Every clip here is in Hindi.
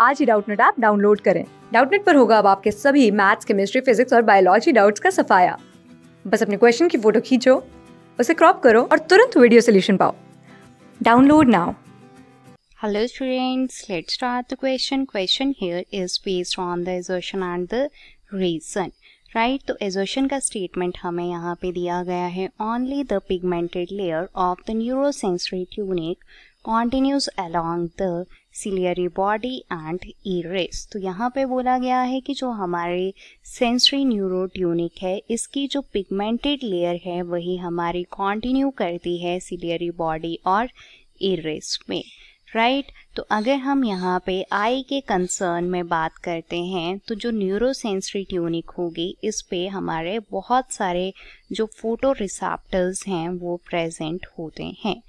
आज ही डाउटनेट ऐप डाउनलोड करें डाउटनेट पर होगा अब आपके सभी मैथ्स केमिस्ट्री फिजिक्स और बायोलॉजी डाउट्स का सफाया बस अपने क्वेश्चन की फोटो खींचो उसे क्रॉप करो और तुरंत वीडियो सोल्यूशन पाओ download now hello students let's start the question question here is based on the assertion and the reason right तो एजोशन का स्टेटमेंट हमें यहाँ पे दिया गया है only the pigmented layer of the neurosensory tunic continues along the ciliary body and iris तो यहाँ पे बोला गया है कि जो हमारे सेंसरी न्यूरो ट्यूनिक है इसकी जो पिगमेंटेड लेयर है वही हमारी कॉन्टिन्यू करती है सिलियरी बॉडी और ईरेस में राइट right? तो अगर हम यहाँ पे आई के कंसर्न में बात करते हैं तो जो न्यूरो सेंसरी ट्यूनिक होगी इस पे हमारे बहुत सारे जो फोटो रिसाप्टर्स हैं वो प्रेजेंट होते हैं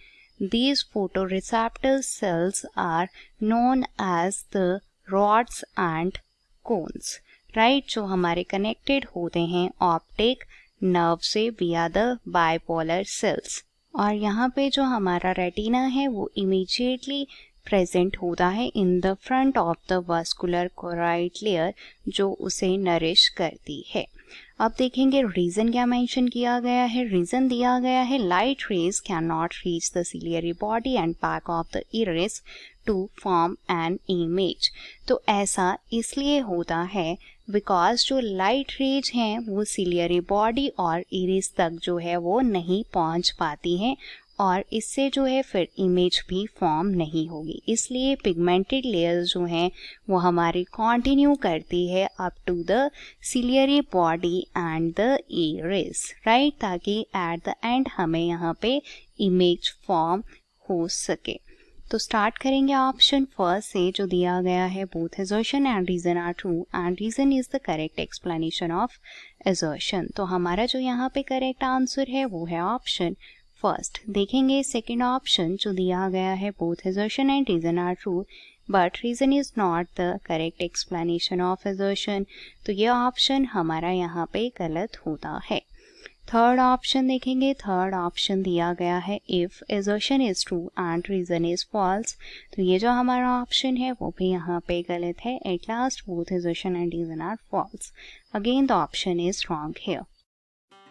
These photoreceptor cells are known as the rods and cones. right, so hamare connected hote hain optic nerve se via the bipolar cells और यहाँ पे जो हमारा रेटिना है वो इमीजिएटली प्रेजेंट होता है in the front of the vascular choroid layer जो उसे नरिश करती है आप देखेंगे रीजन क्या मेंशन किया गया है रीजन दिया गया है light rays can not reach the ciliary body and back of the iris to form an image तो ऐसा इसलिए होता है बिकॉज जो लाइट रेज हैं वो सिलियरी बॉडी और इरेस तक जो है वो नहीं पहुंच पाती हैं और इससे जो है फिर इमेज भी फॉर्म नहीं होगी इसलिए पिगमेंटेड लेयर्स जो हैं वो हमारी कंटिन्यू करती है up to the ciliary body and the iris right ताकि एट द एंड हमें यहाँ पे इमेज फॉर्म हो सके तो स्टार्ट करेंगे ऑप्शन फर्स्ट से जो दिया गया है both assertion and reason are true and reason is the correct explanation of assertion तो हमारा जो यहाँ पे करेक्ट आंसर है वो है ऑप्शन फर्स्ट देखेंगे सेकेंड ऑप्शन जो दिया गया है both assertion and reason are true but reason is not the correct explanation of assertion तो ये ऑप्शन हमारा यहाँ पे गलत होता है थर्ड ऑप्शन देखेंगे थर्ड ऑप्शन दिया गया है if assertion is true and reason is false तो ये जो हमारा ऑप्शन है वो भी यहाँ पे गलत है at last both assertion and reason are false again the option is wrong hair